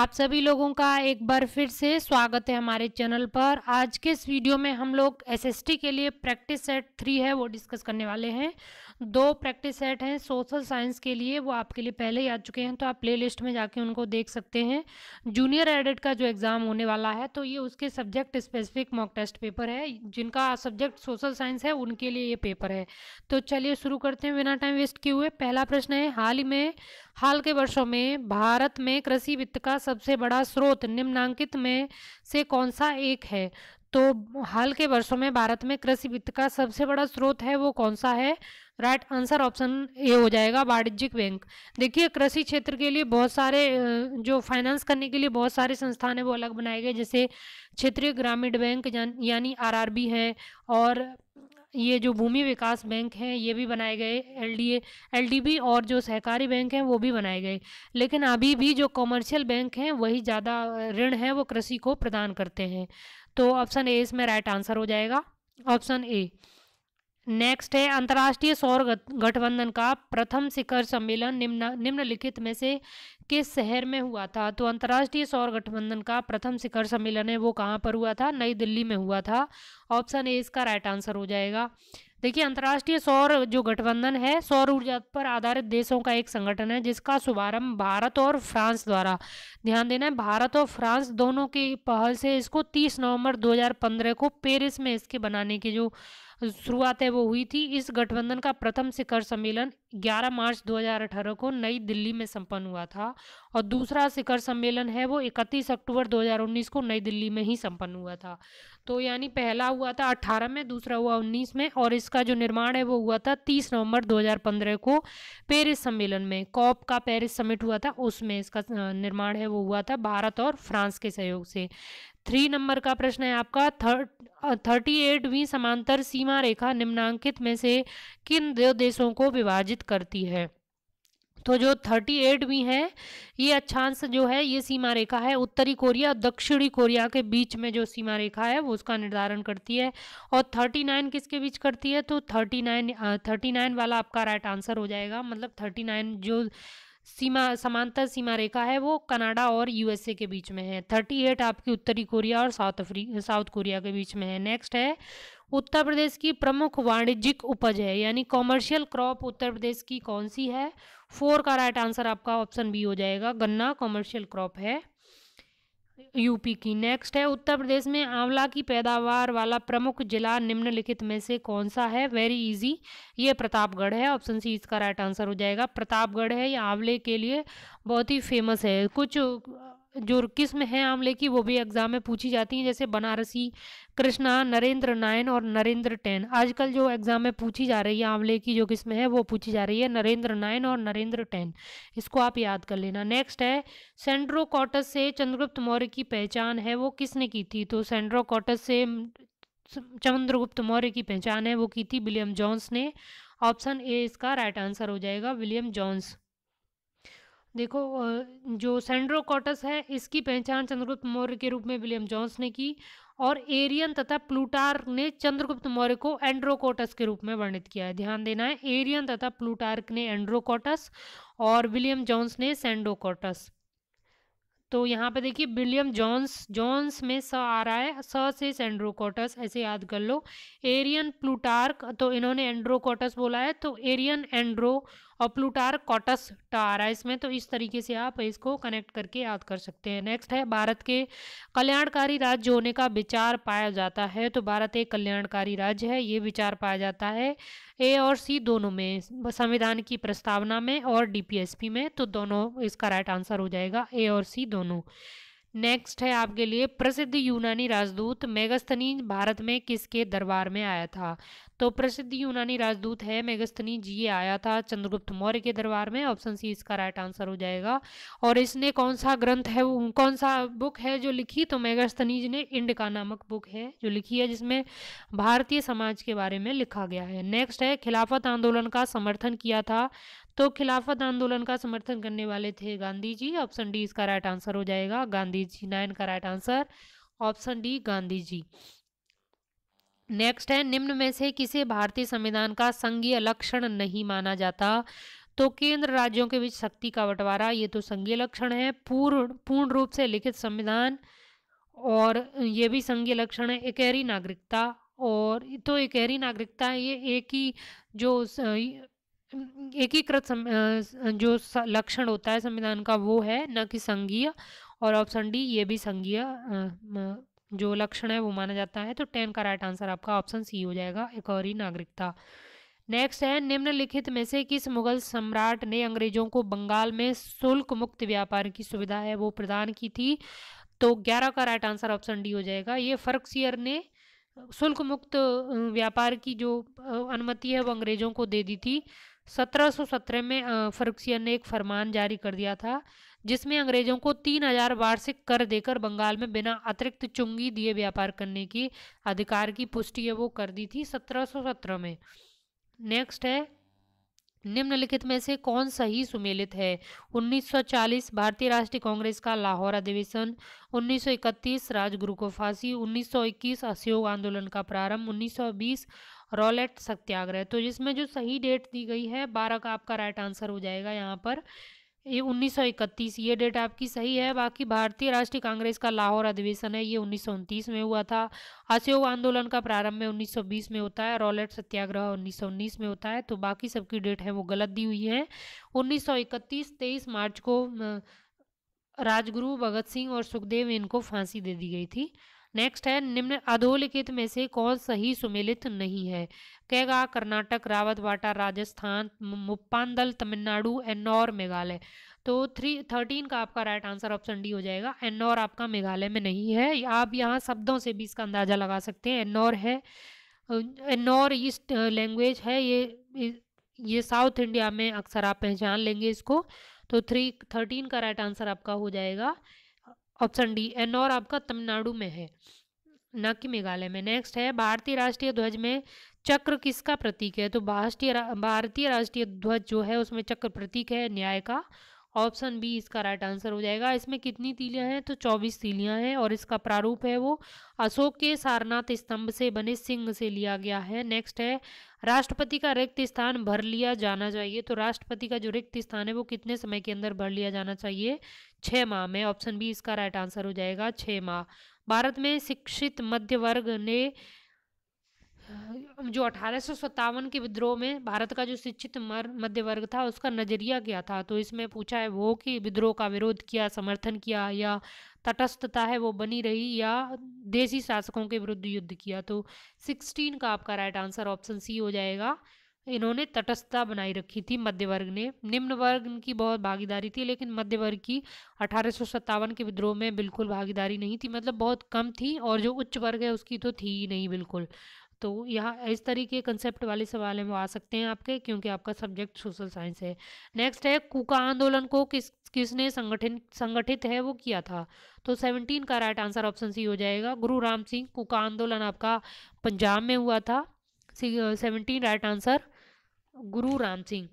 आप सभी लोगों का एक बार फिर से स्वागत है हमारे चैनल पर आज के इस वीडियो में हम लोग एसएसटी के लिए प्रैक्टिस सेट थ्री है वो डिस्कस करने वाले हैं दो प्रैक्टिस सेट हैं सोशल साइंस के लिए वो आपके लिए पहले ही आ चुके हैं तो आप प्लेलिस्ट में जाके उनको देख सकते हैं जूनियर एडिट का जो एग्ज़ाम होने वाला है तो ये उसके subject specific mock test paper है जिनका सब्जेक्ट सोशल साइंस है उनके लिए ये पेपर है तो चलिए शुरू करते हैं बिना टाइम वेस्ट किए हुए पहला प्रश्न है हाल ही में हाल के वर्षों में भारत में कृषि वित्त का सबसे बड़ा स्रोत निम्नांकित में से कौन सा एक है तो हाल के वर्षों में भारत में कृषि वित्त का सबसे बड़ा स्रोत है वो कौन सा है राइट आंसर ऑप्शन ए हो जाएगा वाणिज्यिक बैंक देखिए कृषि क्षेत्र के लिए बहुत सारे जो फाइनेंस करने के लिए बहुत सारे संस्थान है वो अलग बनाए गए जैसे क्षेत्रीय ग्रामीण बैंक यानी आरआरबी है और ये जो भूमि विकास बैंक हैं ये भी बनाए गए एलडीए एलडीबी और जो सहकारी बैंक हैं वो भी बनाए गए लेकिन अभी भी जो कॉमर्शियल बैंक हैं वही ज़्यादा ऋण है वो कृषि को प्रदान करते हैं तो ऑप्शन ए इसमें राइट आंसर हो जाएगा ऑप्शन ए नेक्स्ट है अंतर्राष्ट्रीय सौर गठबंधन का प्रथम शिखर सम्मेलन निम्न निम्नलिखित में से किस शहर में हुआ था तो अंतर्राष्ट्रीय सौर गठबंधन का प्रथम शिखर सम्मेलन है वो कहाँ पर हुआ था नई दिल्ली में हुआ था ऑप्शन ए इसका राइट आंसर हो जाएगा देखिए अंतर्राष्ट्रीय सौर जो गठबंधन है सौर ऊर्जा पर आधारित देशों का एक संगठन है जिसका शुभारंभ भारत और फ्रांस द्वारा ध्यान देना है भारत और फ्रांस दोनों की पहल से इसको 30 नवंबर 2015 को पेरिस में इसके बनाने की जो शुरुआत है वो हुई थी इस गठबंधन का प्रथम शिखर सम्मेलन 11 मार्च 2018 को नई दिल्ली में संपन्न हुआ था और दूसरा शिखर सम्मेलन है वो 31 अक्टूबर 2019 को नई दिल्ली में ही संपन्न हुआ था तो यानी पहला हुआ था 18 में दूसरा हुआ 19 में और इसका जो निर्माण है वो हुआ था 30 नवंबर 2015 को पेरिस सम्मेलन में कॉप का पेरिस समिट हुआ था उसमें इसका निर्माण है वो हुआ था भारत और फ्रांस के सहयोग से थ्री नंबर का प्रश्न है आपका थर्टी एटवीं समांतर सीमा रेखा निम्नांकित में से किन दो देशों को विभाजित करती है तो जो थर्टी एट भी हैं ये अक्षांश जो है ये सीमा रेखा है उत्तरी कोरिया और दक्षिणी कोरिया के बीच में जो सीमा रेखा है वो उसका निर्धारण करती है और थर्टी नाइन किसके बीच करती है तो थर्टी नाइन थर्टी नाइन वाला आपका राइट आंसर हो जाएगा मतलब थर्टी नाइन जो सीमा समांतर सीमा रेखा है वो कनाडा और यूएसए के बीच में है थर्टी एट आपकी उत्तरी कोरिया और साउथ अफ्री साउथ कोरिया के बीच में है नेक्स्ट है उत्तर प्रदेश की प्रमुख वाणिज्यिक उपज है यानी कॉमर्शियल क्रॉप उत्तर प्रदेश की कौन सी है फोर का राइट आंसर आपका ऑप्शन बी हो जाएगा गन्ना कॉमर्शियल क्रॉप है यूपी की नेक्स्ट है उत्तर प्रदेश में आंवला की पैदावार वाला प्रमुख जिला निम्नलिखित में से कौन सा है वेरी इजी ये प्रतापगढ़ है ऑप्शन सी इसका राइट आंसर हो जाएगा प्रतापगढ़ है ये आंवले के लिए बहुत ही फेमस है कुछ जो किस्म है आंवले की वो भी एग्ज़ाम में पूछी जाती हैं जैसे बनारसी कृष्णा नरेंद्र नायन और नरेंद्र टेन आजकल जो एग्ज़ाम में पूछी जा रही है आंवले की जो किस्म है वो पूछी जा रही है नरेंद्र नायन और नरेंद्र टेन इसको आप याद कर लेना नेक्स्ट है सेंड्रोकॉटस से चंद्रगुप्त मौर्य की पहचान है वो किसने की थी तो सेंड्रोकॉटस से चंद्रगुप्त मौर्य की पहचान है वो की थी विलियम जॉन्स ने ऑप्शन ए इसका राइट आंसर हो जाएगा विलियम जॉन्स देखो जो सेंड्रोकॉटस है इसकी पहचान चंद्रगुप्त मौर्य के रूप में विलियम जॉन्स ने की और एरियन तथा प्लूटार्क ने चंद्रगुप्त मौर्य को एंड्रोकोटस के रूप में वर्णित किया है ध्यान देना है एरियन तथा प्लूटार्क ने एंड्रोकोटस और विलियम जॉन्स ने सेंडोकोटस तो यहाँ पे देखिए विलियम जॉन्स जॉन्स में स आ रहा है स से सेंड्रोकोटस ऐसे याद कर लो एरियन प्लूटार्क तो इन्होंने एंड्रोकोटस बोला है तो एरियन एंड्रो और प्लूटार कॉटस टार है इसमें तो इस तरीके से आप इसको कनेक्ट करके याद कर सकते हैं नेक्स्ट है भारत के कल्याणकारी राज्य होने का विचार पाया जाता है तो भारत एक कल्याणकारी राज्य है ये विचार पाया जाता है ए और सी दोनों में संविधान की प्रस्तावना में और डी में तो दोनों इसका राइट आंसर हो जाएगा ए और सी दोनों नेक्स्ट है आपके लिए प्रसिद्ध यूनानी राजदूत मेगस्थनी भारत में किसके दरबार में आया था तो प्रसिद्ध यूनानी राजदूत है मेगस्थनी जी ये आया था चंद्रगुप्त मौर्य के दरबार में ऑप्शन सी इसका राइट आंसर हो जाएगा और इसने कौन सा ग्रंथ है वो कौन सा बुक है जो लिखी तो मेगस्थनीज ने इंड का नामक बुक है जो लिखी है जिसमें भारतीय समाज के बारे में लिखा गया है नेक्स्ट है खिलाफत आंदोलन का समर्थन किया था तो खिलाफत आंदोलन का समर्थन करने वाले थे गांधी जी ऑप्शन डी इसका राइट आंसर हो जाएगा गांधी जी नाइन का right answer option D Gandhi ji next है निम्न में से किसे भारतीय संविधान का संघीय लक्षण नहीं माना जाता तो केंद्र राज्यों के बीच शक्ति का बंटवारा ये तो संघीय लक्षण है पूर्ण पूर्ण रूप से लिखित संविधान और ये भी संघीय लक्षण है एकहरी नागरिकता और तो एकहरी नागरिकता है ये एक ही जो एकीकृत जो लक्षण होता है संविधान का वो है न कि संघीय और ऑप्शन डी ये भी संघीय जो लक्षण है वो माना जाता है तो टेन का राइट आंसर आपका ऑप्शन सी हो जाएगा एक और ही नागरिकता नेक्स्ट है निम्नलिखित में से किस मुगल सम्राट ने अंग्रेजों को बंगाल में शुल्क मुक्त व्यापार की सुविधा है वो प्रदान की थी तो ग्यारह का राइट आंसर ऑप्शन डी हो जाएगा ये फर्कसियर ने शुल्क मुक्त व्यापार की जो अनुमति है वो अंग्रेजों को दे दी थी 1717 में फरुखसिया ने एक फरमान जारी कर दिया था जिसमें अंग्रेजों को 3000 वार्षिक कर देकर बंगाल में बिना अतिरिक्त चुंगी दिए व्यापार करने की अधिकार की पुष्टि वो कर दी थी 1717 में नेक्स्ट है निम्नलिखित में से कौन सही सुमेलित है 1940 भारतीय राष्ट्रीय कांग्रेस का लाहौर अधिवेशन 1931 राजगुरु को फांसी 1921 असहयोग आंदोलन का प्रारंभ 1920 रॉलेट सत्याग्रह तो जिसमें जो सही डेट दी गई है बारह का आपका राइट आंसर हो जाएगा यहाँ पर ये 1931 ये डेट आपकी सही है बाकी भारतीय राष्ट्रीय कांग्रेस का लाहौर अधिवेशन है ये उन्नीस में हुआ था असहयोग आंदोलन का प्रारंभ में 1920 में होता है रॉलेट सत्याग्रह 1919 में होता है तो बाकी सबकी डेट है वो गलत दी हुई है 1931 23 मार्च को राजगुरु भगत सिंह और सुखदेव इनको फांसी दे दी गई थी नेक्स्ट है निम्न अधोलिखित में से कौन सही सुमेलित नहीं है कहगा कर्नाटक रावतवाटा राजस्थान मुप्पांदल तमिलनाडु एन्नौर मेघालय तो थ्री थर्टीन का आपका राइट आंसर ऑप्शन डी हो जाएगा एन्नौर आपका मेघालय में नहीं है आप यहाँ शब्दों से भी इसका अंदाजा लगा सकते हैं एन्नौर है एन्नौर ईस्ट लैंग्वेज है ये ये साउथ इंडिया में अक्सर आप पहचान लेंगे इसको तो थ्री थर्टीन का राइट आंसर आपका हो जाएगा ऑप्शन डी एनोर आपका तमिलनाडु में है न कि मेघालय में नेक्स्ट है भारतीय राष्ट्रीय ध्वज में चक्र किसका प्रतीक है तो भारतीय भारतीय राष्ट्रीय ध्वज जो है उसमें चक्र प्रतीक है न्याय का ऑप्शन बी इसका राइट आंसर हो जाएगा इसमें कितनी तीलियां हैं तो 24 तीलियां हैं और इसका प्रारूप है वो अशोक के सारनाथ स्तंभ से बने सिंह से लिया गया है नेक्स्ट है राष्ट्रपति का रिक्त स्थान भर लिया जाना चाहिए तो राष्ट्रपति का जो रिक्त स्थान है वो कितने समय के अंदर भर लिया जाना चाहिए छः माह में ऑप्शन बी इसका राइट आंसर हो जाएगा छः माह भारत में शिक्षित मध्य वर्ग ने जो अठारह के विद्रोह में भारत का जो शिक्षित मध्य वर्ग था उसका नजरिया क्या था तो इसमें पूछा है वो कि विद्रोह का विरोध किया समर्थन किया या तटस्थता है वो बनी रही या देसी शासकों के विरुद्ध युद्ध किया तो सिक्सटीन का आपका राइट आंसर ऑप्शन सी हो जाएगा इन्होंने तटस्थता बनाई रखी थी मध्य वर्ग ने निम्न वर्ग की बहुत भागीदारी थी लेकिन मध्य वर्ग की अठारह के विद्रोह में बिल्कुल भागीदारी नहीं थी मतलब बहुत कम थी और जो उच्च वर्ग है उसकी तो थी ही नहीं बिल्कुल तो यहाँ इस तरीके कंसेप्ट वाले सवाल हैं वो आ सकते हैं आपके क्योंकि आपका सब्जेक्ट सोशल साइंस है नेक्स्ट है कुका आंदोलन को किस किसने संगठित संगठित है वो किया था तो सेवनटीन का राइट आंसर ऑप्शन सी हो जाएगा गुरु राम सिंह कुका आंदोलन आपका पंजाब में हुआ था सेवनटीन राइट आंसर गुरु राम सिंह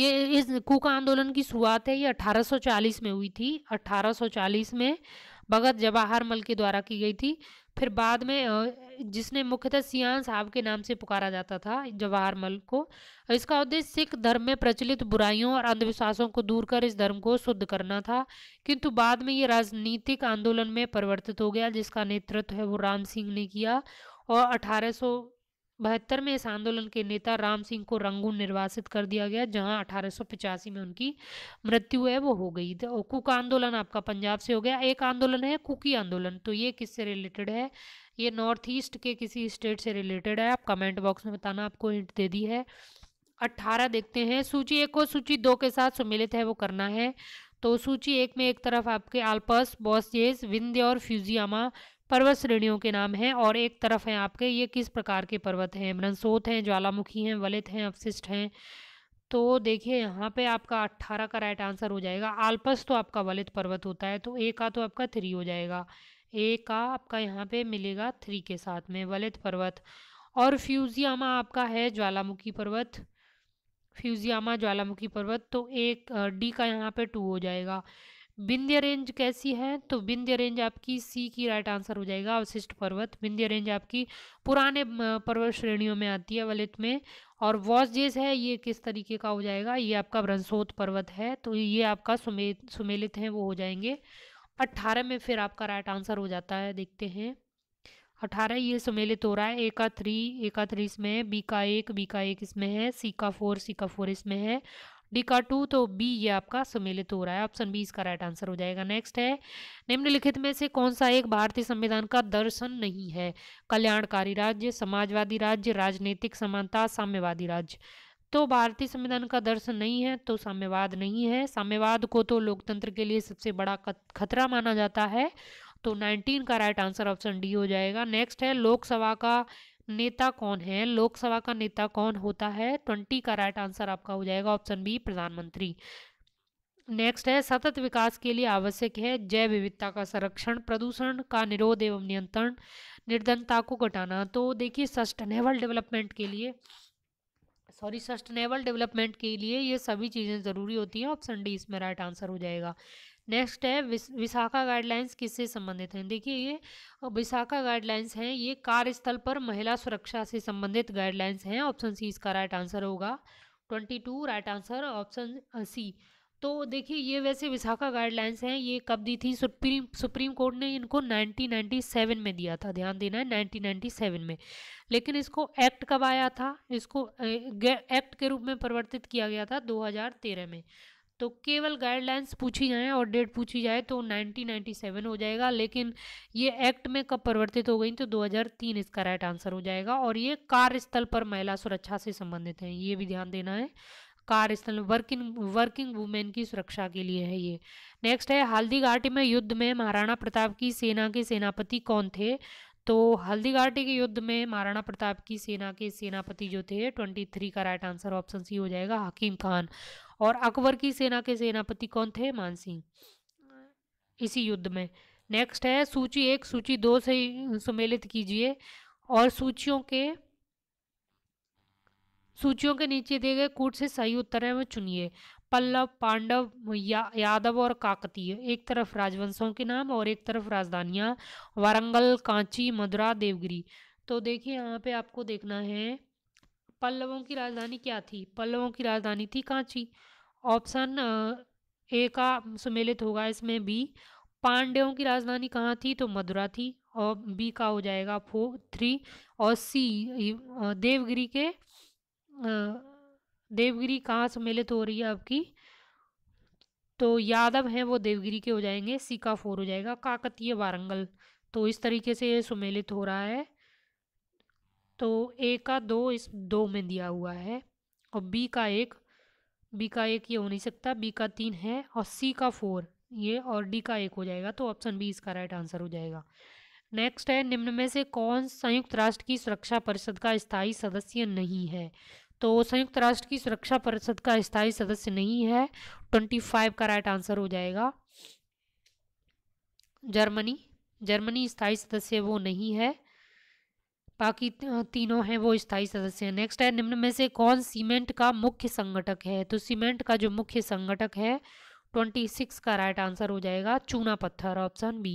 ये इस कुका आंदोलन की शुरुआत है ये 1840 में हुई थी 1840 में भगत जवाहर मल के द्वारा की गई थी फिर बाद में जिसने मुख्यतः सियान साहब के नाम से पुकारा जाता था जवाहर मल को इसका उद्देश्य सिख धर्म में प्रचलित बुराइयों और अंधविश्वासों को दूर कर इस धर्म को शुद्ध करना था किंतु बाद में ये राजनीतिक आंदोलन में परिवर्तित हो गया जिसका नेतृत्व है वो राम सिंह ने किया और अठारह बहत्तर में इस आंदोलन के नेता राम सिंह को रंगून निर्वासित कर दिया गया जहां अठारह में उनकी मृत्यु है वो हो गई और तो कुक आंदोलन आपका पंजाब से हो गया एक आंदोलन है कुकी आंदोलन तो ये किससे रिलेटेड है ये नॉर्थ ईस्ट के किसी स्टेट से रिलेटेड है आप कमेंट बॉक्स में बताना आपको हिंट दे दी है अट्ठारह देखते हैं सूची एक और सूची दो के साथ सम्मिलित है वो करना है तो सूची एक में एक तरफ आपके आल्पस बॉसजेस विंध्य और फ्यूजियामा पर्वत श्रेणियों के नाम हैं और एक तरफ हैं आपके ये किस प्रकार के पर्वत हैं मृनसोत हैं ज्वालामुखी हैं वलित हैं अवशिष्ट हैं तो देखिए यहाँ पे आपका अट्ठारह का राइट आंसर हो जाएगा आलपस तो आपका वलित पर्वत होता है तो ए का तो आपका थ्री हो जाएगा ए का आपका यहाँ पे मिलेगा थ्री के साथ में वलित पर्वत और फ्यूजियामा आपका है ज्वालामुखी पर्वत फ्यूजियामा ज्वालामुखी पर्वत तो एक डी का यहाँ पे टू हो जाएगा विंध्य रेंज कैसी है तो विंध्य रेंज आपकी सी की राइट आंसर हो जाएगा अवशिष्ट पर्वत विंध्य रेंज आपकी पुराने पर्वत श्रेणियों में आती है वलित में और वॉसजेस है ये किस तरीके का हो जाएगा ये आपका ब्रंसोत पर्वत है तो ये आपका सुमे सुमेलित हैं वो हो जाएंगे अट्ठारह में फिर आपका राइट आंसर हो जाता है देखते हैं अठारह ये सुमेलित हो रहा है ए का थ्री ए का थ्री इसमें है बी का एक बी का एक इसमें है सी का फोर सी का फोर इसमें है डी का टू तो बी ये आपका सम्मिलित हो रहा है ऑप्शन बी इसका राइट आंसर हो जाएगा नेक्स्ट है निम्नलिखित में से कौन सा एक भारतीय संविधान का दर्शन नहीं है कल्याणकारी राज्य समाजवादी राज्य राजनीतिक समानता साम्यवादी राज्य तो भारतीय संविधान का दर्शन नहीं है तो साम्यवाद नहीं है साम्यवाद को तो लोकतंत्र के लिए सबसे बड़ा खतरा माना जाता है तो 19 का राइट आंसर ऑप्शन डी हो जाएगा नेक्स्ट है लोकसभा का नेता कौन है लोकसभा का नेता कौन होता है ट्वेंटी का राइट आंसर आपका हो जाएगा ऑप्शन बी प्रधानमंत्री नेक्स्ट है सतत विकास के लिए आवश्यक है जैव विविधता का संरक्षण प्रदूषण का निरोध एवं नियंत्रण निर्धनता को घटाना तो देखिए सस्टेनेबल डेवलपमेंट के लिए सॉरी सस्टेनेबल डेवलपमेंट के लिए ये सभी चीज़ें ज़रूरी होती हैं ऑप्शन डी इसमें राइट आंसर हो जाएगा नेक्स्ट है विशाखा गाइडलाइंस किससे संबंधित हैं देखिए ये विशाखा गाइडलाइंस हैं ये कार्यस्थल पर महिला सुरक्षा से संबंधित गाइडलाइंस हैं ऑप्शन सी इसका राइट आंसर होगा twenty two right answer option C तो देखिए ये वैसे विशाखा गाइडलाइंस हैं ये कब दी थी सुप्रीम सुप्रीम कोर्ट ने इनको 1997 में दिया था ध्यान देना है 1997 में लेकिन इसको एक्ट कब आया था इसको एक्ट के रूप में परिवर्तित किया गया था 2013 में तो केवल गाइडलाइंस पूछी जाए और डेट पूछी जाए तो 1997 हो जाएगा लेकिन ये एक्ट में कब परिवर्तित हो गई तो 2003 इसका राइट आंसर हो जाएगा और ये कार्यस्थल पर महिला सुरक्षा से संबंधित है ये भी ध्यान देना है कार्यस्थल वर्किंग वर्किंग वुमेन की सुरक्षा के लिए है ये नेक्स्ट है हल्दी घाटी में युद्ध में महाराणा प्रताप की सेना के सेनापति कौन थे तो हल्दी घाटी के युद्ध में महाराणा प्रताप की सेना के सेनापति जो थे 23 का राइट आंसर ऑप्शन सी हो जाएगा हकीम खान और अकबर की सेना के सेनापति कौन थे मानसिंह इसी युद्ध में नेक्स्ट है सूची एक सूची दो से सम्मिलित कीजिए और सूचियों के सूचियों के नीचे दिए गए कूट से सही उत्तर है वो चुनिए पल्लव पांडव या, यादव और काकतीय एक तरफ राजवंशों के नाम और एक तरफ राजधानियां वारंगल कांची मदुरा देवगिरी तो देखिए यहाँ पे आपको देखना है पल्लवों की राजधानी क्या थी पल्लवों की राजधानी थी कांची ऑप्शन ए का सुमेलित होगा इसमें बी पांड्यों की राजधानी कहाँ थी तो मदुरा थी और बी का हो जाएगा फोर थ्री और सी देवगिरी के देवगिरी कहाँ सम्मिलित हो रही है आपकी तो यादव हैं वो देवगिरी के हो जाएंगे सी का फोर हो जाएगा काकतीय वारंगल तो इस तरीके से ये सुमेलित हो रहा है तो ए का दो इस दो में दिया हुआ है और बी का एक बी का एक ये हो नहीं सकता बी का तीन है और सी का फोर ये और डी का एक हो जाएगा तो ऑप्शन बी इसका राइट आंसर हो जाएगा नेक्स्ट है निम्न में से कौन संयुक्त राष्ट्र की सुरक्षा परिषद का स्थायी सदस्य नहीं है तो संयुक्त राष्ट्र की सुरक्षा परिषद का स्थायी सदस्य नहीं है ट्वेंटी फाइव का राइट आंसर हो जाएगा जर्मनी जर्मनी स्थायी सदस्य वो नहीं है बाकी तीनों हैं वो स्थायी सदस्य हैं नेक्स्ट है निम्न में से कौन सीमेंट का मुख्य संगठक है तो सीमेंट का जो मुख्य संगठक है ट्वेंटी सिक्स का राइट आंसर हो जाएगा चूना पत्थर ऑप्शन बी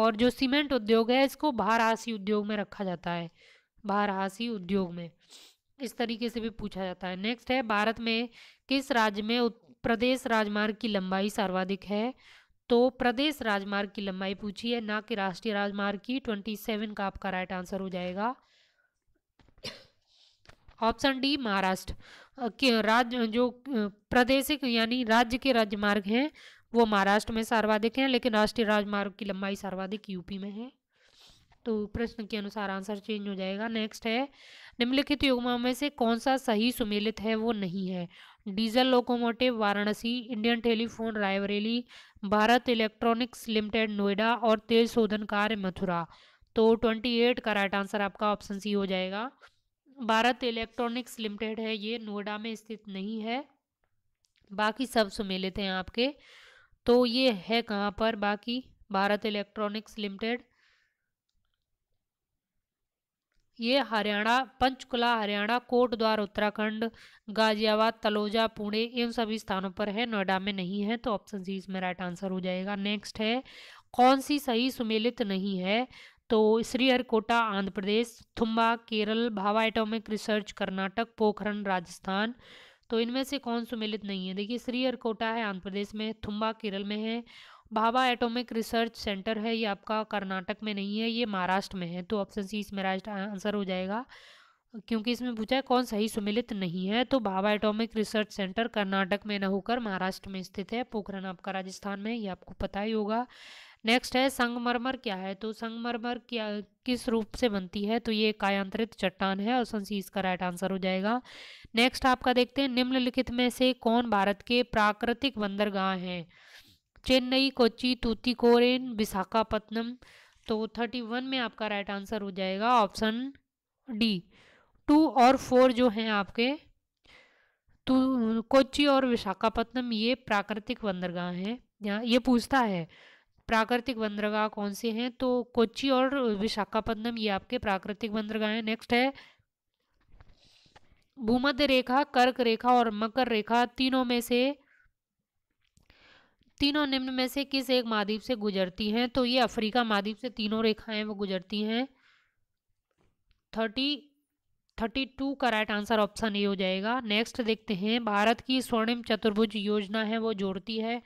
और जो सीमेंट उद्योग है इसको भारहासी उद्योग में रखा जाता है भारहासी उद्योग में इस तरीके से भी पूछा जाता है नेक्स्ट है भारत में किस राज्य में प्रदेश राजमार्ग की लंबाई सर्वाधिक है तो प्रदेश राजमार्ग की लंबाई पूछी है ना कि राष्ट्रीय राजमार्ग की ट्वेंटी सेवन का आपका राइट आंसर हो जाएगा ऑप्शन डी महाराष्ट्र के राज्य जो प्रादेशिक यानी राज्य के राजमार्ग हैं वो महाराष्ट्र में सर्वाधिक हैं लेकिन राष्ट्रीय राजमार्ग की लंबाई सर्वाधिक यूपी में है तो प्रश्न के अनुसार आंसर चेंज हो जाएगा नेक्स्ट है निम्नलिखित युग्मों में से कौन सा सही सुमेलित है वो नहीं है diesel locomotive Varanasi Indian telephone Raebareli Bharat electronics limited Noida और तेल शोधन कार्य मथुरा तो ट्वेंटी एट का राइट आंसर आपका ऑप्शन सी हो जाएगा भारत इलेक्ट्रॉनिक्स लिमिटेड है ये नोएडा में स्थित नहीं है बाकी सब सुमेलित हैं आपके तो ये है कहाँ पर बाकी भारत इलेक्ट्रॉनिक्स लिमिटेड ये हरियाणा पंचकुला हरियाणा कोटद्वार उत्तराखंड गाजियाबाद तलोजा पुणे इन सभी स्थानों पर है नोएडा में नहीं है तो ऑप्शन सी इसमें राइट आंसर हो जाएगा नेक्स्ट है कौन सी सही सुमेलित नहीं है तो श्रीहरिकोटा आंध्र प्रदेश थुम्बा केरल भावा एटोमिक रिसर्च कर्नाटक पोखरण राजस्थान तो इनमें से कौन सुमेलित नहीं है देखिए श्रीहरिकोटा है आंध्र प्रदेश में थुम्बा केरल में है भाभा एटॉमिक रिसर्च सेंटर है ये आपका कर्नाटक में नहीं है ये महाराष्ट्र में है तो ऑप्शन सी इसमें राइट आंसर हो जाएगा क्योंकि इसमें पूछा है कौन सही सुमिलित नहीं है तो Bhabha atomic research centre Karnataka में न होकर महाराष्ट्र में स्थित है पोखरण आपका राजस्थान में ये आपको पता ही होगा नेक्स्ट है संगमरमर क्या है तो संगमरमर क्या किस रूप से बनती है तो ये कायांतरित चट्टान है ऑप्शन सी इसका राइट आंसर हो जाएगा नेक्स्ट आपका देखते हैं निम्नलिखित में से कौन भारत के प्राकृतिक बंदरगाह हैं चेन्नई कोची तूतीकोरेन विशाखापत्नम तो थर्टी वन में आपका राइट आंसर हो जाएगा ऑप्शन डी टू और फोर जो हैं आपके तू कोची और विशाखापत्नम ये प्राकृतिक बंदरगाह हैं यहाँ ये पूछता है प्राकृतिक बंदरगाह कौन से हैं तो कोची और विशाखापत्नम ये आपके प्राकृतिक बंदरगाह हैं नेक्स्ट है भूमध्य रेखा कर्क रेखा और मकर रेखा तीनों में से तीनों निम्न में से किस एक महाद्वीप से गुजरती हैं तो ये अफ्रीका महाद्वीप से तीनों रेखाएं वो गुजरती हैं थर्टी थर्टी टू का राइट आंसर ऑप्शन ए हो जाएगा नेक्स्ट देखते हैं भारत की स्वर्णिम चतुर्भुज योजना है वो जोड़ती है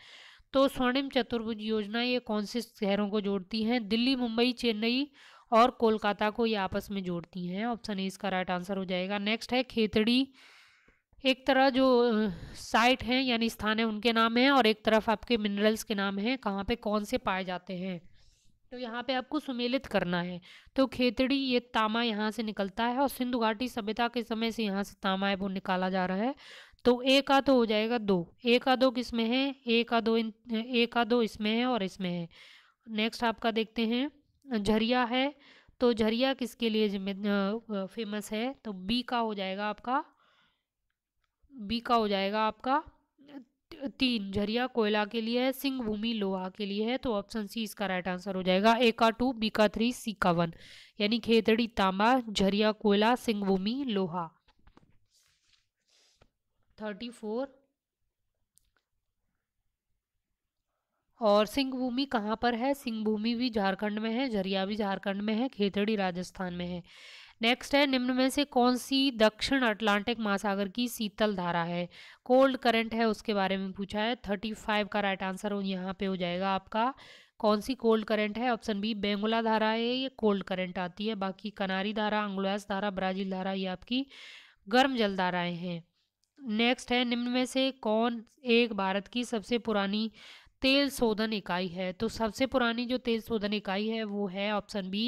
तो स्वर्णिम चतुर्भुज योजना ये कौन से शहरों को जोड़ती हैं दिल्ली मुंबई चेन्नई और कोलकाता को ये आपस में जोड़ती हैं ऑप्शन ए इसका राइट आंसर हो जाएगा नेक्स्ट है खेतड़ी एक तरह जो साइट हैं यानी स्थान है उनके नाम हैं और एक तरफ आपके मिनरल्स के नाम हैं कहाँ पे कौन से पाए जाते हैं तो यहाँ पे आपको सुमेलित करना है तो खेतड़ी ये तामा यहाँ से निकलता है और सिंधु घाटी सभ्यता के समय से यहाँ से तामा है वो निकाला जा रहा है तो ए का तो हो जाएगा दो ए का दो किस में है ए का दो इन ए का दो इसमें है और इसमें है नेक्स्ट आपका देखते हैं झरिया है तो झरिया किसके लिए फेमस है तो बी का हो जाएगा आपका बी का हो जाएगा आपका तीन झरिया कोयला के लिए है सिंह भूमि लोहा के लिए है तो ऑप्शन सी इसका राइट आंसर हो जाएगा ए का टू बी का थ्री सी का वन यानी खेतड़ी तांबा झरिया कोयला सिंह भूमि लोहा थर्टी फोर और सिंह भूमि कहाँ पर है सिंह भूमि भी झारखंड में है झरिया भी झारखंड में है खेतड़ी राजस्थान में है नेक्स्ट है निम्न में से कौन सी दक्षिण अटलांटिक महासागर की शीतल धारा है कोल्ड करंट है उसके बारे में पूछा है थर्टी फाइव का राइट आंसर यहाँ पे हो जाएगा आपका कौन सी कोल्ड करंट है ऑप्शन बी बेंगुला धारा है ये कोल्ड करंट आती है बाकी कनारी धारा अंग्लोयास धारा ब्राजील धारा ये आपकी गर्म जल धाराएँ हैं नेक्स्ट है निम्न में से कौन एक भारत की सबसे पुरानी तेल शोधन इकाई है तो सबसे पुरानी जो तेल शोधन इकाई है वो है option B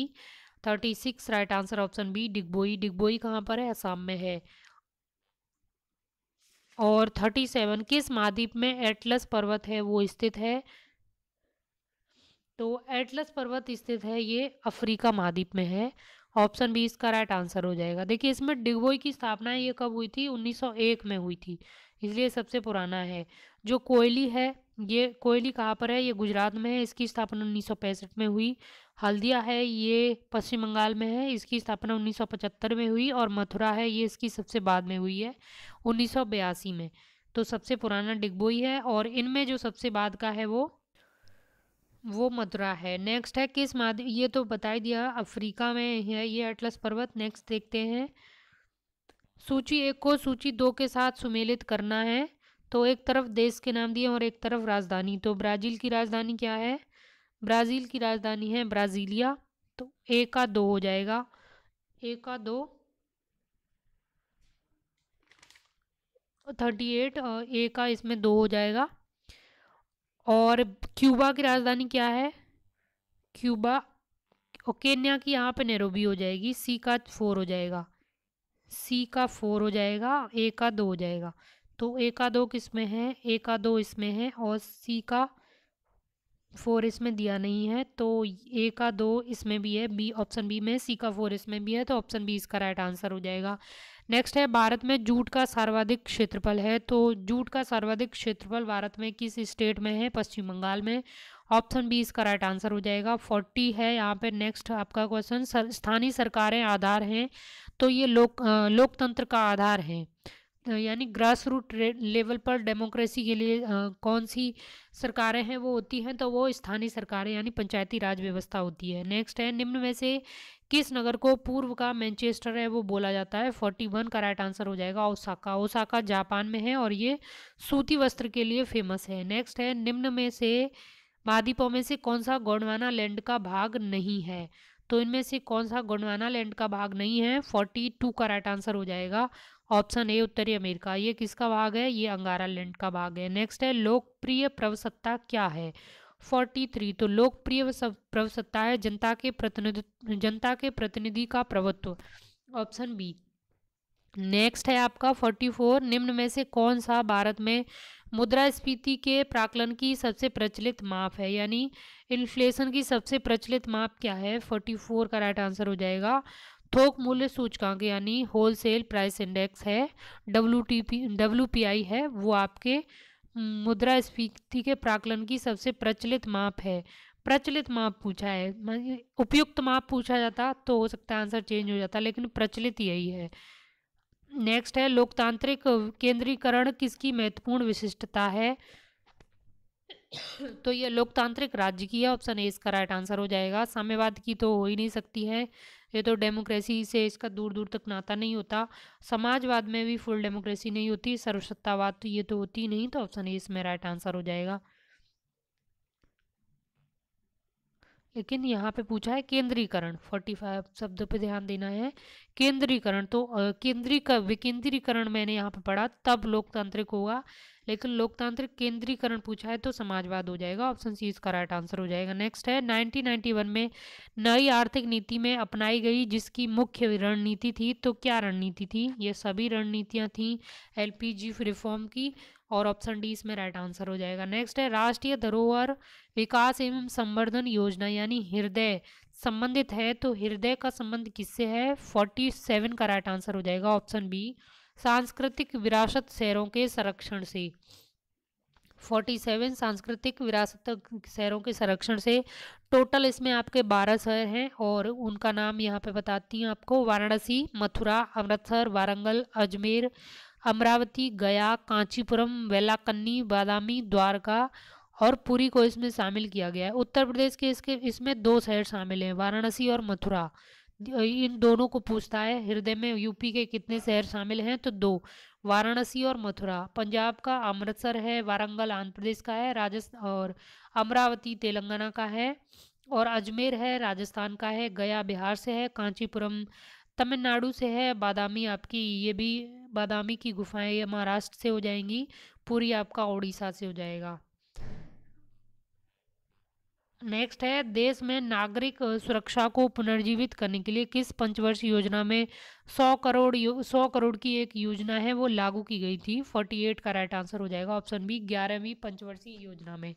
thirty six right answer option B Digboi Digboi कहाँ पर है असम में है और थर्टी सेवन किस महाद्वीप में एटलस पर्वत है वो स्थित है तो एटलस पर्वत स्थित है ये अफ्रीका महाद्वीप में है ऑप्शन बी इसका राइट आंसर हो जाएगा देखिए इसमें डिगबोई की स्थापना ये कब हुई थी 1901 में हुई थी इसलिए सबसे पुराना है जो कोयली है ये कोयली कहाँ पर है ये गुजरात में है इसकी स्थापना उन्नीस में हुई हल्दिया है ये पश्चिम बंगाल में है इसकी स्थापना 1975 में हुई और मथुरा है ये इसकी सबसे बाद में हुई है उन्नीस में तो सबसे पुराना डिगबोई है और इनमें जो सबसे बाद का है वो वो मथुरा है नेक्स्ट है किस माध्यम ये तो बता ही दिया अफ्रीका में है ये एटलस पर्वत नेक्स्ट देखते हैं सूची एक को सूची दो के साथ सुमेलित करना है तो एक तरफ देश के नाम दिए और एक तरफ राजधानी तो ब्राज़ील की राजधानी क्या है ब्राज़ील की राजधानी है ब्राज़ीलिया तो ए का दो हो जाएगा ए का दो थर्टी एट ए का इसमें दो हो जाएगा और क्यूबा की राजधानी क्या है क्यूबा और केन्या की यहाँ पे नेरोबी हो जाएगी सी का फोर हो जाएगा सी का फोर हो जाएगा ए का दो हो जाएगा तो ए का दो किस में है ए का दो इसमें है और सी का फोर इसमें दिया नहीं है तो ए का दो इसमें भी है बी ऑप्शन बी में सी का फोर इसमें भी है तो ऑप्शन बी इसका राइट आंसर हो जाएगा नेक्स्ट है भारत में जूट का सर्वाधिक क्षेत्रफल है तो जूट का सर्वाधिक क्षेत्रफल भारत में किस स्टेट में है पश्चिम बंगाल में ऑप्शन बी इसका राइट आंसर हो जाएगा फोर्टी है यहाँ पे नेक्स्ट आपका क्वेश्चन स्थानीय सरकारें आधार हैं तो ये लोक लोकतंत्र का आधार है यानी ग्रास रूट लेवल पर डेमोक्रेसी के लिए आ, कौन सी सरकारें हैं वो होती हैं तो वो स्थानीय सरकारें यानी पंचायती राज व्यवस्था होती है नेक्स्ट है निम्न में से किस नगर को पूर्व का मैनचेस्टर है वो बोला जाता है फोर्टी वन का राइट आंसर हो जाएगा ओसाका ओसाका जापान में है और ये सूती वस्त्र के लिए फेमस है नेक्स्ट है निम्न में से महाद्वीपों में से कौन सा गोंडवाना लैंड का भाग नहीं है तो इनमें से कौन सा गोंडवाना लैंड का भाग नहीं है फोर्टी टू का राइट आंसर हो जाएगा ऑप्शन ए उत्तरी अमेरिका ये किसका भाग है ये अंगारा लैंड का भाग है नेक्स्ट है लोकप्रिय प्रवसत्ता क्या है फोर्टी थ्री तो लोकप्रिय प्रवसत्ता है जनता के प्रतिनिधि जनता के प्रतिनिधि का प्रभुत्व ऑप्शन बी नेक्स्ट है आपका फोर्टी फोर निम्न में से कौन सा भारत में मुद्रास्फीति के प्राकलन की सबसे प्रचलित माप है यानी इन्फ्लेशन की सबसे प्रचलित माप क्या है फोर्टी फोर का राइट आंसर हो जाएगा थोक मूल्य सूचकांक यानी होलसेल प्राइस इंडेक्स है W T P P I है वो आपके मुद्रा स्फीति के प्राकलन की सबसे प्रचलित माप है प्रचलित माप पूछा है उपयुक्त माप पूछा जाता तो हो सकता है आंसर चेंज हो जाता लेकिन प्रचलित यही है नेक्स्ट है लोकतांत्रिक केंद्रीकरण किसकी महत्वपूर्ण विशिष्टता है तो यह लोकतांत्रिक राज्य की है ऑप्शन ए इसका राइट आंसर हो जाएगा साम्यवाद की तो हो ही नहीं सकती है ये तो डेमोक्रेसी से इसका दूर दूर तक नाता नहीं होता समाजवाद में भी फुल डेमोक्रेसी नहीं होती सर्वसत्तावाद तो ये तो होती नहीं तो ऑप्शन ए इसमें राइट आंसर हो जाएगा लेकिन यहाँ पे पूछा है केंद्रीकरण 45 शब्द पे ध्यान देना है केंद्रीकरण तो केंद्रीय विकेंद्रीकरण मैंने यहाँ पे पढ़ा तब लोकतांत्रिक होगा लेकिन लोकतांत्रिक केंद्रीकरण पूछा है तो समाजवाद हो जाएगा ऑप्शन सी इसका राइट आंसर हो जाएगा नेक्स्ट है 1991 में नई आर्थिक नीति में अपनाई गई जिसकी मुख्य रणनीति थी तो क्या रणनीति थी ये सभी रणनीतियाँ थीं एलपीजी रिफॉर्म की और ऑप्शन डी इसमें राइट आंसर हो जाएगा नेक्स्ट है राष्ट्रीय धरोहर विकास एवं संवर्धन योजना यानी हृदय संबंधित है तो हृदय का संबंध किससे है फोर्टी सेवन का राइट आंसर हो जाएगा ऑप्शन बी सांस्कृतिक विरासत शहरों के संरक्षण से फोर्टी सेवन सांस्कृतिक विरासत शहरों के संरक्षण से टोटल इसमें आपके बारह शहर हैं और उनका नाम यहाँ पे बताती हूँ आपको वाराणसी मथुरा अमृतसर वारंगल अजमेर अमरावती गया कांचीपुरम वेलाकन्नी बादामी द्वारका और पुरी को इसमें शामिल किया गया है उत्तर प्रदेश के इसके इसमें दो शहर शामिल हैं वाराणसी और मथुरा इन दोनों को पूछता है हृदय में यूपी के कितने शहर शामिल हैं तो दो वाराणसी और मथुरा पंजाब का अमृतसर है वारंगल आंध्र प्रदेश का है राजस्थान और अमरावती तेलंगाना का है और अजमेर है राजस्थान का है गया बिहार से है कांचीपुरम तमिलनाडु से है बादामी आपकी ये भी बादामी की गुफाएं ये महाराष्ट्र से हो जाएंगी पूरी आपका ओडिशा से हो जाएगा नेक्स्ट है देश में नागरिक सुरक्षा को पुनर्जीवित करने के लिए किस पंचवर्ष योजना में 100 करोड़ सौ करोड़ की एक योजना है वो लागू की गई थी 48 का राइट आंसर हो जाएगा ऑप्शन बी ग्यारहवीं पंचवर्षीय योजना में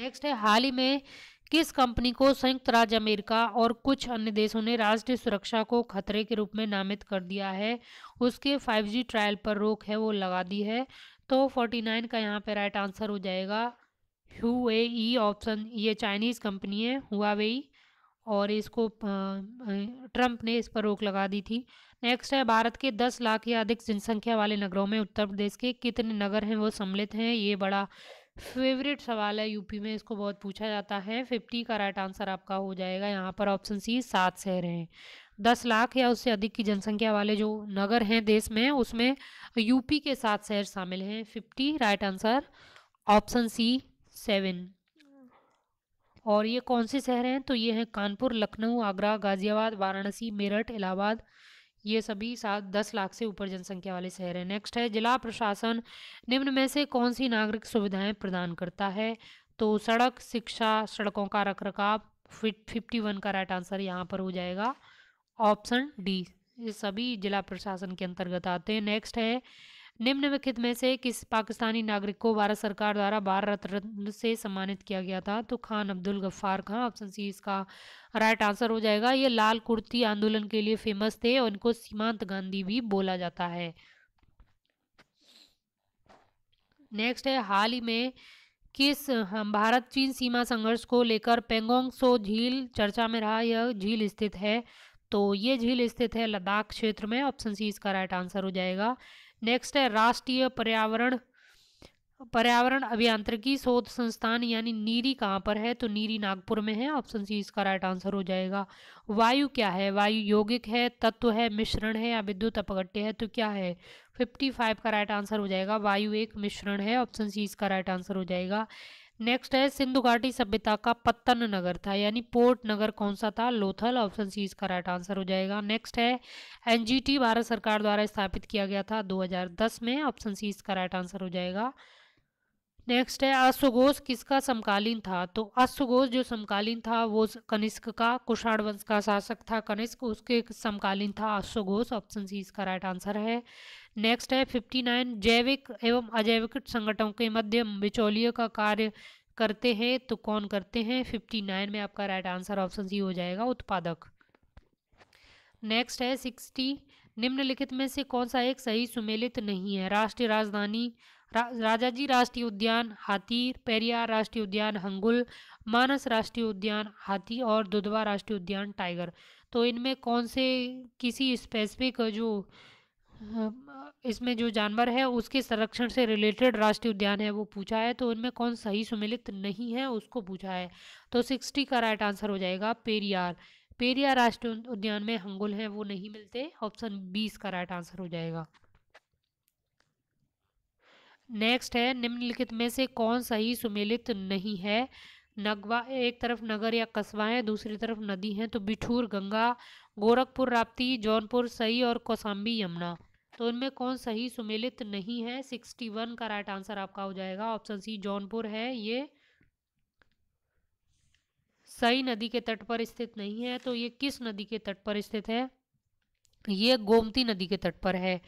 नेक्स्ट है हाल ही में किस कंपनी को संयुक्त राज्य अमेरिका और कुछ अन्य देशों ने राष्ट्रीय सुरक्षा को खतरे के रूप में नामित कर दिया है उसके 5G ट्रायल पर रोक है वो लगा दी है तो 49 का यहाँ पे राइट आंसर हो जाएगा हुए ऑप्शन ये चाइनीज़ कंपनी है हुआ और इसको ट्रंप ने इस पर रोक लगा दी थी नेक्स्ट है भारत के 10 लाख या अधिक जनसंख्या वाले नगरों में उत्तर प्रदेश के कितने नगर हैं वो सम्मिलित हैं ये बड़ा फेवरेट सवाल है यूपी में इसको बहुत पूछा जाता है फिफ्टी का राइट आंसर आपका हो जाएगा यहाँ पर ऑप्शन सी सात शहर हैं दस लाख या उससे अधिक की जनसंख्या वाले जो नगर हैं देश में उसमें यूपी के सात शहर शामिल हैं fifty right answer option C seven और ये कौन से शहर हैं तो ये हैं कानपुर लखनऊ आगरा गाज़ियाबाद वाराणसी मेरठ इलाहाबाद ये सभी सात दस लाख से ऊपर जनसंख्या वाले शहर हैं नेक्स्ट है जिला प्रशासन निम्न में से कौन सी नागरिक सुविधाएं प्रदान करता है तो सड़क शिक्षा सड़कों का रखाव फिट फिफ्टी वन का राइट आंसर यहाँ पर हो जाएगा ऑप्शन डी ये सभी जिला प्रशासन के अंतर्गत आते हैं नेक्स्ट है निम्नलिखित में से किस पाकिस्तानी नागरिक को भारत सरकार द्वारा भारत रत्न से सम्मानित किया गया था तो खान अब्दुल गफ्फार खान ऑप्शन सी इसका राइट आंसर हो जाएगा ये लाल कुर्ती आंदोलन के लिए फेमस थे और इनको सीमांत गांधी भी बोला जाता है नेक्स्ट है हाल ही में किस भारत चीन सीमा संघर्ष को लेकर पेंगोंग सो झील चर्चा में रहा यह झील स्थित है तो ये झील स्थित है लद्दाख क्षेत्र में ऑप्शन सी इसका राइट आंसर हो जाएगा नेक्स्ट है राष्ट्रीय पर्यावरण पर्यावरण अभियांत्रिकी शोध संस्थान यानी नीरी कहाँ पर है तो नीरी नागपुर में है ऑप्शन सी इसका राइट आंसर हो जाएगा वायु क्या है वायु यौगिक है तत्व है मिश्रण है या विद्युत अपगट्य है तो क्या है 55 का राइट आंसर हो जाएगा वायु एक मिश्रण है ऑप्शन सी इसका राइट आंसर हो जाएगा नेक्स्ट है सिंधु घाटी सभ्यता का पत्तन नगर था यानी पोर्ट नगर कौन सा था लोथल ऑप्शन सी इसका राइट आंसर हो जाएगा नेक्स्ट है एनजीटी भारत सरकार द्वारा स्थापित किया गया था 2010 में ऑप्शन सी इसका राइट आंसर हो जाएगा नेक्स्ट है अश्वघोष किसका समकालीन था तो अश्वघोष जो समकालीन था वो कनिष्क का कुषाण वंश का शासक था कनिष्क उसके समकालीन था अश्वघोष ऑप्शन सी इसका राइट आंसर है नेक्स्ट है फिफ्टी नाइन जैविक एवं अजैविक संगठनों के मध्य बिचौलियों का कार्य करते हैं तो कौन करते हैं फिफ्टी नाइन में आपका राइट आंसर ऑप्शन सी हो जाएगा उत्पादक नेक्स्ट है सिक्सटी निम्नलिखित में से कौन सा एक सही सुमेलित नहीं है राष्ट्रीय राजधानी रा, राजाजी राष्ट्रीय उद्यान हाथी पेरियार राष्ट्रीय उद्यान हंगुल मानस राष्ट्रीय उद्यान हाथी और दुधवा राष्ट्रीय उद्यान टाइगर तो इनमें कौन से किसी स्पेसिफिक जो इसमें जो जानवर है उसके संरक्षण से रिलेटेड राष्ट्रीय उद्यान है वो पूछा है तो उनमें कौन सही सुमिलित नहीं है उसको पूछा है तो सिक्सटी का राइट आंसर हो जाएगा पेरियार पेरियार राष्ट्रीय उद्यान में हंगुल हैं वो नहीं मिलते ऑप्शन बीस का राइट आंसर हो जाएगा नेक्स्ट है निम्नलिखित में से कौन सही सुमेलित नहीं है नगवा एक तरफ नगर या कस्बा है दूसरी तरफ नदी है तो बिठूर गंगा गोरखपुर राप्ती जौनपुर सई और कौसाम्बी यमुना तो उनमें कौन सही सुमेलित नहीं है सिक्सटी वन का राइट आंसर आपका हो जाएगा ऑप्शन सी जौनपुर है ये सही नदी के तट पर स्थित नहीं है तो ये किस नदी के तट पर स्थित है ये गोमती नदी के तट पर है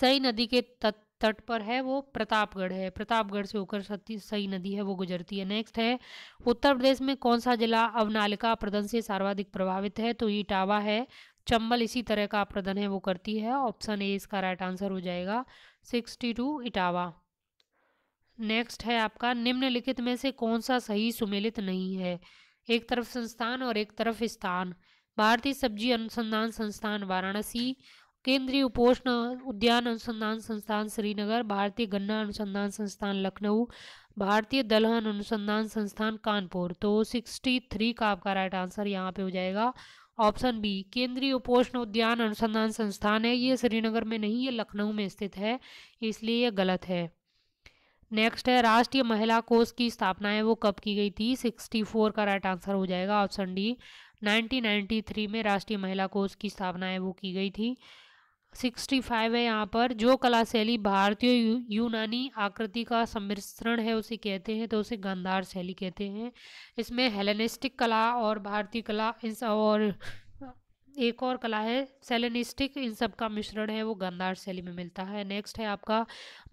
सई नदी के तट तट पर है वो प्रतापगढ़ है प्रतापगढ़ से होकर सती सई नदी है वो गुजरती है नेक्स्ट है उत्तर प्रदेश में कौन सा जिला अवनालिका प्रदन से सर्वाधिक प्रभावित है तो इटावा है चंबल इसी तरह का अपरदन है वो करती है ऑप्शन ए इसका राइट आंसर हो जाएगा सिक्सटी टू इटावा नेक्स्ट है आपका निम्नलिखित में से कौन सा सही सुमेलित नहीं है एक तरफ संस्थान और एक तरफ स्थान भारतीय सब्जी अनुसंधान संस्थान वाराणसी केंद्रीय उपोष्ण उद्यान अनुसंधान संस्थान श्रीनगर भारतीय गन्ना अनुसंधान संस्थान लखनऊ भारतीय दलहन अनुसंधान संस्थान कानपुर तो सिक्सटी थ्री का आपका राइट आंसर यहाँ पे हो जाएगा ऑप्शन बी केंद्रीय उपोष्ण उद्यान अनुसंधान संस्थान है ये श्रीनगर में नहीं ये लखनऊ में स्थित है इसलिए ये गलत है नेक्स्ट है राष्ट्रीय महिला कोष की स्थापना है वो कब की गई थी 64 का राइट आंसर हो जाएगा ऑप्शन डी 1993 में राष्ट्रीय महिला कोष की स्थापना है वो की गई थी सिक्सटी फाइव है यहाँ पर जो कला शैली भारतीय यूनानी आकृति का सम्मिश्रण है उसे कहते हैं तो उसे गंधार शैली कहते हैं इसमें हेलेनिस्टिक कला और भारतीय कला इस और एक और कला है सेलेनिस्टिक इन सब का मिश्रण है वो गंदार शैली में मिलता है नेक्स्ट है आपका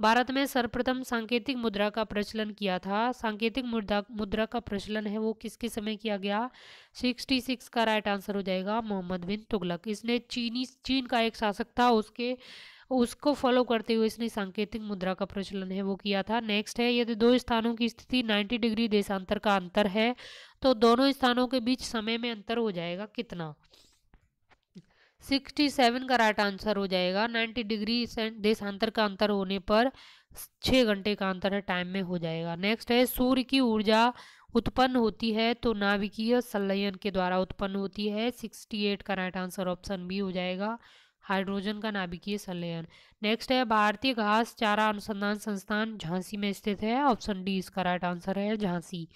भारत में सर्वप्रथम सांकेतिक मुद्रा का प्रचलन किया था सांकेतिक मुद्रा मुद्रा का प्रचलन है वो किसके समय किया गया 66 का राइट आंसर हो जाएगा मोहम्मद बिन तुगलक इसने चीनी चीन का एक शासक था उसके उसको फॉलो करते हुए इसने सांकेतिक मुद्रा का प्रचलन है वो किया था नेक्स्ट है यदि दो स्थानों की स्थिति 90 डिग्री देशांतर का अंतर है तो दोनों स्थानों के बीच समय में अंतर हो जाएगा कितना सिक्सटी सेवन का राइट आंसर हो जाएगा नाइन्टी डिग्री देशांतर का अंतर होने पर छः घंटे का अंतर टाइम में हो जाएगा नेक्स्ट है सूर्य की ऊर्जा उत्पन्न होती है तो नाभिकीय संलयन के द्वारा उत्पन्न होती है सिक्सटी एट का राइट आंसर ऑप्शन बी हो जाएगा हाइड्रोजन का नाभिकीय संलयन नेक्स्ट है भारतीय घास चारा अनुसंधान संस्थान झांसी में स्थित है ऑप्शन डी इसका राइट आंसर है झांसी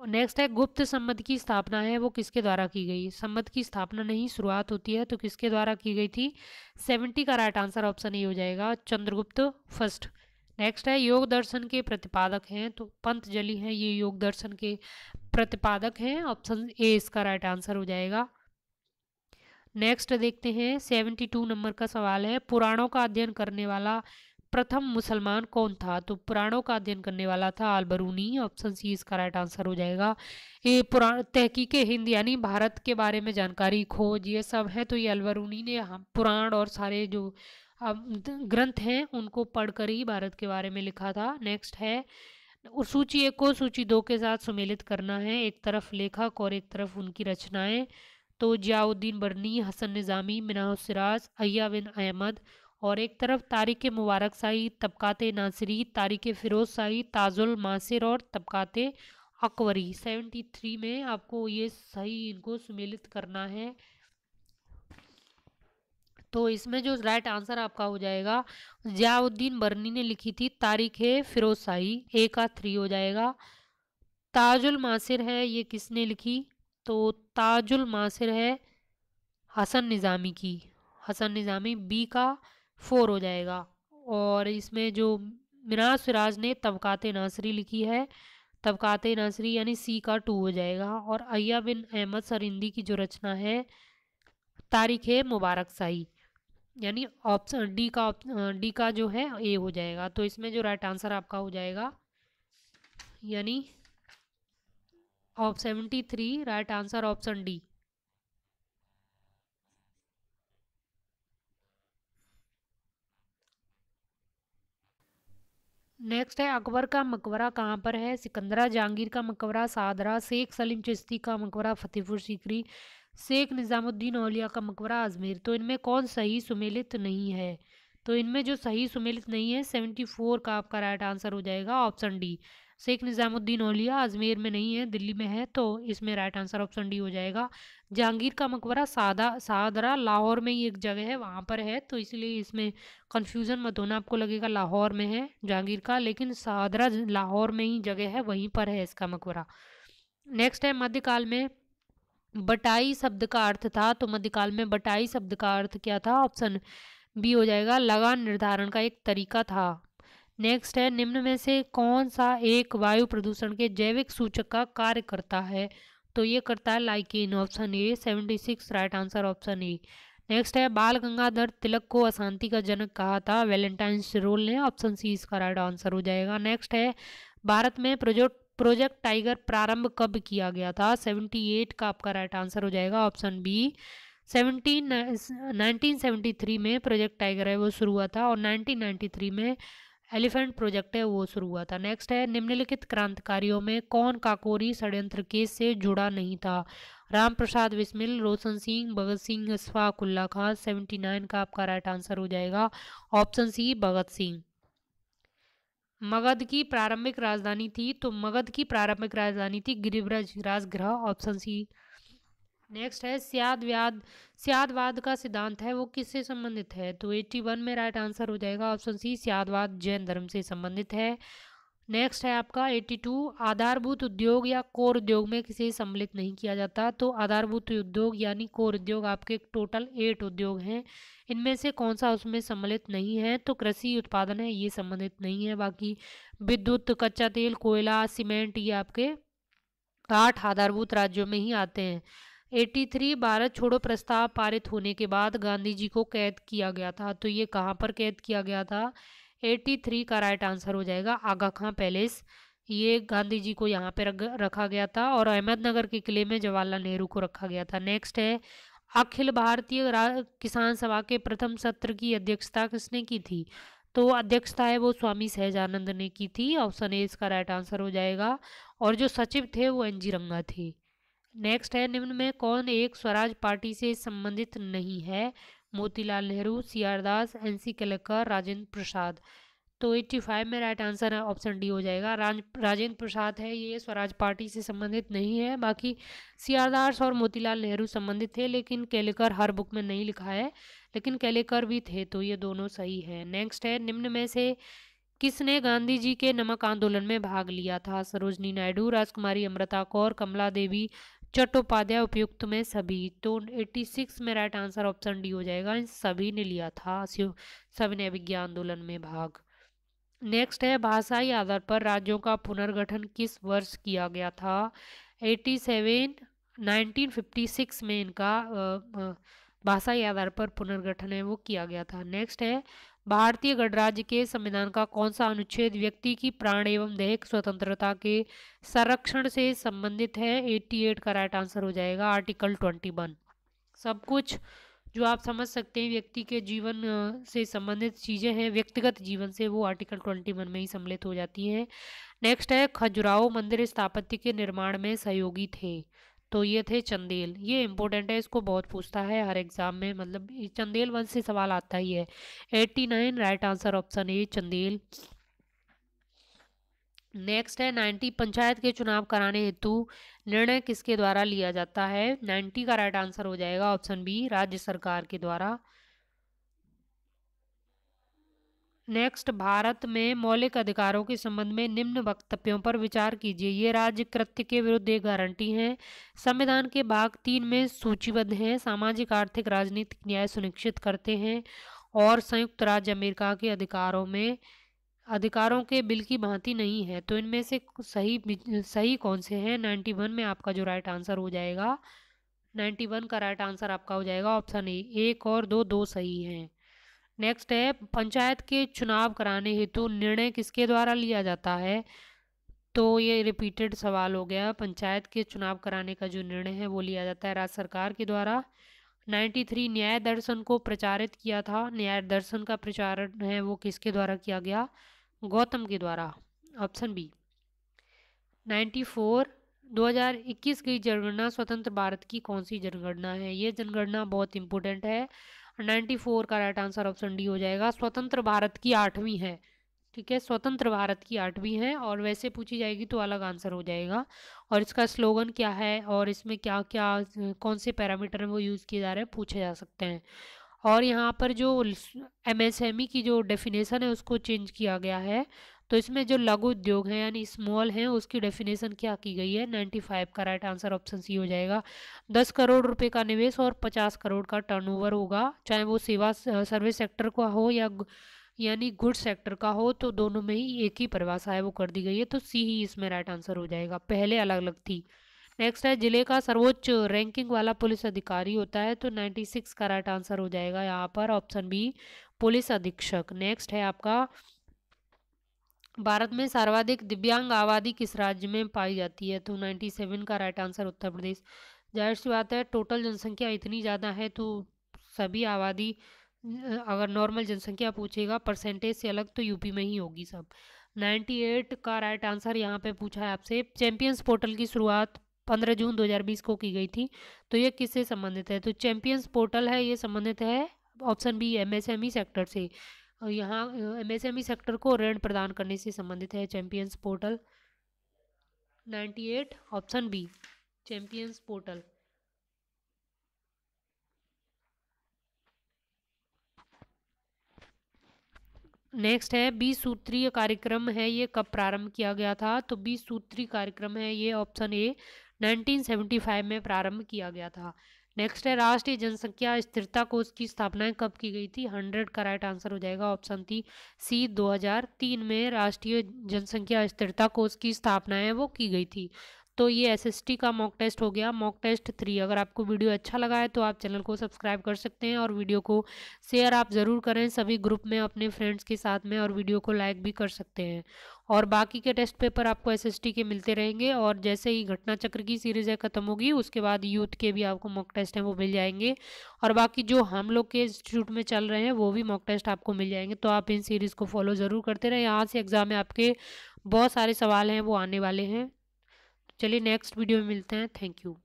और नेक्स्ट है गुप्त संबंध की स्थापना है वो किसके द्वारा की गई संबंध की स्थापना नहीं शुरुआत होती है तो किसके द्वारा की गई थी सेवेंटी का राइट आंसर ऑप्शन ए हो जाएगा चंद्रगुप्त फर्स्ट नेक्स्ट है योग दर्शन के प्रतिपादक हैं तो पंतजलि हैं ये योग दर्शन के प्रतिपादक हैं ऑप्शन ए इसका राइट आंसर हो जाएगा नेक्स्ट देखते हैं सेवेंटी टू नंबर का सवाल है पुराणों का अध्ययन करने वाला प्रथम मुसलमान कौन था तो पुराणों का अध्ययन करने वाला था अलबरूनी ऑप्शन सी इसका राइट आंसर हो जाएगा ये पुराण तहकीक हिंद यानी भारत के बारे में जानकारी खोज ये सब है तो ये अलबरूनी ने पुराण और सारे जो ग्रंथ हैं उनको पढ़कर ही भारत के बारे में लिखा था नेक्स्ट है सूची एक को सूची दो के साथ सुमेलित करना है एक तरफ लेखक और एक तरफ उनकी रचनाएं तो जियाउद्दीन बरनी हसन निज़ामी मिनाह सिराज अय्या बिन अहमद और एक तरफ तारिक मुबारक शाही तबक़ात नासरी तारिक फ़िरोज़ शाही ताजुल मासिर और तबक़ात अकवरी सेवेंटी थ्री में आपको ये सही इनको सम्मिलित करना है तो इसमें जो राइट आंसर आपका हो जाएगा जयाउद्दीन बर्नी ने लिखी थी तारीख है फिरोज शाही ए का थ्री हो जाएगा ताजुल मासिर है ये किसने लिखी तो ताजुल मासिर है हसन निज़ामी की हसन निज़ामी बी का फोर हो जाएगा और इसमें जो मिनाज फिराज ने तबक़ात नासरी लिखी है तबक़ात नासरी यानी सी का टू हो जाएगा और अया बिन अहमद सरिंदी की जो रचना है तारीख़ मुबारक शाही यानी ऑप्शन डी का डी का जो है ए हो जाएगा तो इसमें जो राइट आंसर आपका हो जाएगा यानी option seventy three right answer option D next है अकबर का मकबरा कहाँ पर है सिकंदरा जहांगीर का मकबरा सादरा शेख सलीम चिश्ती का मकबरा फतेहपुर सीकरी शेख निज़ामुद्दीन औलिया का मकबरा अजमेर तो इनमें कौन सही सुमेलित नहीं है तो इनमें जो सही सुमेलित नहीं है सेवेंटी फोर का आपका राइट आंसर हो जाएगा ऑप्शन डी शेख निज़ामुद्दीन ओलिया अजमेर में नहीं है दिल्ली में है तो इसमें राइट आंसर ऑप्शन डी हो जाएगा जहांगीर का मकबरा सादा सादरा लाहौर में ही एक जगह है वहाँ पर है तो इसलिए इसमें कन्फ्यूज़न मत होना आपको लगेगा लाहौर में है जहांगीर का लेकिन सादरा लाहौर में ही जगह है वहीं पर है इसका मकबरा नेक्स्ट है मध्यकाल में बटाई शब्द का अर्थ था तो मध्यकाल में बटाई शब्द का अर्थ क्या था ऑप्शन बी हो जाएगा लगान निर्धारण का एक तरीका था नेक्स्ट है निम्न में से कौन सा एक वायु प्रदूषण के जैविक सूचक का कार्य करता है तो ये करता है लाइकिन option A seventy six right answer option A next है बाल गंगाधर तिलक को अशांति का जनक कहा था वेलेंटाइन रोल ने ऑप्शन सी इसका राइट आंसर हो जाएगा नेक्स्ट है भारत में प्रोजेक्ट प्रोजेक्ट टाइगर प्रारंभ कब किया गया था 78 का आपका राइट आंसर हो जाएगा ऑप्शन बी 17 1973 में प्रोजेक्ट टाइगर है वो शुरू हुआ था और 1993 में एलिफेंट प्रोजेक्ट है वो शुरू हुआ था नेक्स्ट है निम्नलिखित क्रांतिकारियों में कौन काकोरी षड्यंत्र केस से जुड़ा नहीं था राम प्रसाद बिस्मिल रोशन सिंह भगत सिंह अशफाकुल्ला खान सेवेंटी नाइन का आपका राइट आंसर हो जाएगा ऑप्शन सी भगत सिंह मगध की प्रारंभिक राजधानी थी तो मगध की प्रारंभिक राजधानी थी Girivraj Rajgriha option C next है सियाद व्याद सियादवाद का सिद्धांत है वो किससे संबंधित है तो 81 में राइट आंसर हो जाएगा ऑप्शन सी सियादवाद जैन धर्म से संबंधित है नेक्स्ट है आपका 82 आधारभूत उद्योग या कोर उद्योग में किसे सम्मिलित नहीं किया जाता तो आधारभूत उद्योग यानी कोर उद्योग आपके टोटल एट उद्योग हैं इनमें से कौन सा उसमें सम्मिलित नहीं है तो कृषि उत्पादन है ये सम्मिलित नहीं है बाकी विद्युत कच्चा तेल कोयला सीमेंट ये आपके आठ आधारभूत राज्यों में ही आते हैं 83 भारत छोड़ो प्रस्ताव पारित होने के बाद गांधी जी को कैद किया गया था तो ये कहाँ पर कैद किया गया था 83 का राइट आंसर हो जाएगा आगा खां पैलेस ये गांधी जी को यहाँ पर रखा गया था और अहमदनगर के किले में जवाहरलाल नेहरू को रखा गया था नेक्स्ट है अखिल भारतीय किसान सभा के प्रथम सत्र की अध्यक्षता किसने की थी तो अध्यक्षता है वो स्वामी सहजानंद ने की थी ऑप्शन ए इसका राइट आंसर हो जाएगा और जो सचिव थे वो एन जी रंगा थे नेक्स्ट है निम्न में कौन एक स्वराज पार्टी से संबंधित नहीं है Motilal Nehru C R Das N C Kelkar Rajendra Prasad तो 85 में राइट आंसर ऑप्शन डी हो जाएगा राज राजेंद्र प्रसाद है ये स्वराज पार्टी से संबंधित नहीं है बाकी सी आर दास और मोतीलाल नेहरू संबंधित थे लेकिन केलेकर हर बुक में नहीं लिखा है लेकिन केलेकर भी थे तो ये दोनों सही है नेक्स्ट है निम्न में से किसने गांधी जी के नमक आंदोलन में भाग लिया था सरोजनी नायडू राजकुमारी अमृता कौर कमला देवी चट्टोपाध्याय उपयुक्त में सभी तो 86 में राइट आंसर ऑप्शन डी हो जाएगा इन सभी ने लिया था सभी ने विज्ञान आंदोलन में भाग नेक्स्ट है भाषाई आधार पर राज्यों का पुनर्गठन किस वर्ष किया गया था 87 1956 में इनका भाषाई आधार पर पुनर्गठन है वो किया गया था नेक्स्ट है भारतीय गणराज्य के संविधान का कौन सा अनुच्छेद व्यक्ति की प्राण एवं दैहिक स्वतंत्रता के संरक्षण से संबंधित है 88 का राइट आंसर हो जाएगा आर्टिकल 21 सब कुछ जो आप समझ सकते हैं व्यक्ति के जीवन से संबंधित चीज़ें हैं व्यक्तिगत जीवन से वो आर्टिकल 21 में ही सम्मिलित हो जाती हैं नेक्स्ट है खजुराहो मंदिर स्थापत्य के निर्माण में सहयोगी थे तो ये थे चंदेल ये इम्पोर्टेंट है इसको बहुत पूछता है हर एग्जाम में मतलब चंदेल वन से सवाल आता ही है eighty nine right answer option A Chandel next है नाइन्टी पंचायत के चुनाव कराने हेतु निर्णय किसके द्वारा लिया जाता है नाइन्टी का राइट आंसर हो जाएगा ऑप्शन बी राज्य सरकार के द्वारा नेक्स्ट भारत में मौलिक अधिकारों के संबंध में निम्न वक्तव्यों पर विचार कीजिए ये राज्य कृत्य के विरुद्ध एक गारंटी है संविधान के भाग तीन में सूचीबद्ध हैं सामाजिक आर्थिक राजनीतिक न्याय सुनिश्चित करते हैं और संयुक्त राज्य अमेरिका के अधिकारों में अधिकारों के बिल की भांति नहीं है तो इनमें से सही सही कौन से हैं नाइन्टी में आपका जो राइट आंसर हो जाएगा नाइन्टी का राइट आंसर आपका हो जाएगा ऑप्शन ए एक और दो दो सही हैं नेक्स्ट है पंचायत के चुनाव कराने हेतु निर्णय किसके द्वारा लिया जाता है तो ये रिपीटेड सवाल हो गया पंचायत के चुनाव कराने का जो निर्णय है वो लिया जाता है राज्य सरकार के द्वारा 93 न्याय दर्शन को प्रचारित किया था न्याय दर्शन का प्रचारण है वो किसके द्वारा किया गया गौतम के द्वारा ऑप्शन बी 94 2021 की जनगणना स्वतंत्र भारत की कौन सी जनगणना है ये जनगणना बहुत इंपॉर्टेंट है नाइन्टी फोर का राइट आंसर ऑप्शन डी हो जाएगा स्वतंत्र भारत की आठवीं है ठीक है स्वतंत्र भारत की आठवीं है और वैसे पूछी जाएगी तो अलग आंसर हो जाएगा और इसका स्लोगन क्या है और इसमें क्या क्या कौन से पैरामीटर हैं वो यूज़ किए जा रहे हैं पूछे जा सकते हैं और यहाँ पर जो एमएसएमई की जो डेफिनेशन है उसको चेंज किया गया है तो इसमें जो लघु उद्योग है यानी स्मॉल है उसकी डेफिनेशन क्या की गई है नाइन्टी फाइव का राइट आंसर ऑप्शन सी हो जाएगा दस करोड़ रुपए का निवेश और पचास करोड़ का टर्नओवर होगा चाहे वो सेवा सर्विस सेक्टर का हो या यानी गुड सेक्टर का हो तो दोनों में ही एक ही परिभाषा है वो कर दी गई है तो सी ही इसमें राइट आंसर हो जाएगा पहले अलग अलग थी नेक्स्ट है जिले का सर्वोच्च रैंकिंग वाला पुलिस अधिकारी होता है तो 96 का राइट आंसर हो जाएगा यहाँ पर ऑप्शन बी पुलिस अधीक्षक नेक्स्ट है आपका भारत में सर्वाधिक दिव्यांग आबादी किस राज्य में पाई जाती है तो 97 का राइट आंसर उत्तर प्रदेश जाहिर सी बात है टोटल जनसंख्या इतनी ज़्यादा है तो सभी आबादी अगर नॉर्मल जनसंख्या पूछेगा परसेंटेज से अलग तो यूपी में ही होगी सब 98 का राइट आंसर यहाँ पे पूछा है आपसे चैंपियंस पोर्टल की शुरुआत 15 जून 2020 को की गई थी तो ये किससे संबंधित है तो चैंपियंस पोर्टल है ये संबंधित है ऑप्शन बी एमएसएमई सेक्टर से यहाँ एमएसएमई सेक्टर e को ऋण प्रदान करने से संबंधित है champions portal 98 option B champions portal next है बीस सूत्रीय कार्यक्रम है ये कब प्रारंभ किया गया था तो बीस सूत्री कार्यक्रम है ये ऑप्शन ए 1975 में प्रारंभ किया गया था नेक्स्ट है राष्ट्रीय जनसंख्या स्थिरता कोष की स्थापना कब की गई थी हंड्रेड का राइट आंसर हो जाएगा ऑप्शन थी सी 2003 में राष्ट्रीय जनसंख्या स्थिरता कोष की स्थापना है वो की गई थी तो ये एसएसटी का मॉक टेस्ट हो गया मॉक टेस्ट थ्री अगर आपको वीडियो अच्छा लगा है तो आप चैनल को सब्सक्राइब कर सकते हैं और वीडियो को शेयर आप ज़रूर करें सभी ग्रुप में अपने फ्रेंड्स के साथ में और वीडियो को लाइक भी कर सकते हैं और बाकी के टेस्ट पेपर आपको एसएसटी के मिलते रहेंगे और जैसे ही घटना चक्र की सीरीज़ है ख़त्म होगी उसके बाद यूथ के भी आपको मॉक टेस्ट हैं वो मिल जाएंगे और बाकी जो हम लोग के इंस्टीट्यूट में चल रहे हैं वो भी मॉक टेस्ट आपको मिल जाएंगे तो आप इन सीरीज़ को फॉलो ज़रूर करते रहें यहाँ से एग्ज़ाम में आपके बहुत सारे सवाल हैं वो आने वाले हैं चलिए नेक्स्ट वीडियो में मिलते हैं थैंक यू